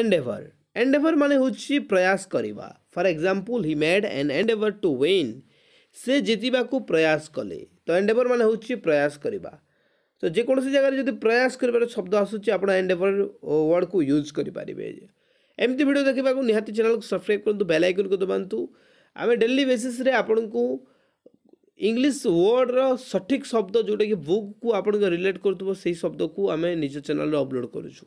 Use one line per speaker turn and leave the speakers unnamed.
এন্ডেভর এন্ডেভর মানে হচ্ছে প্রয়াস করা for example he made an endeavour to win সে জিতবাকে প্রয়াস কলে তো এন্ডেভর মানে হচ্ছে প্রয়াস করা তো যেকোনসি জায়গায় যদি প্রয়াস করবার শব্দ আসুচি আপনার এন্ডেভর ওয়ার্ডক ইউজ করে পারে এমতি ভিডিও দেখা নিহতি চ্যানেল সবসক্রাইব করতু বেল আইকন কু দবাতু আমি ডেলি বেসিসে আপনার ইংলিশ ওয়ার্ডর সঠিক শব্দ যেটাকি বুক কু আপনার রিলেট করুব সেই শব্দকু আমি নিজ চ্যানেল অপলোড করছু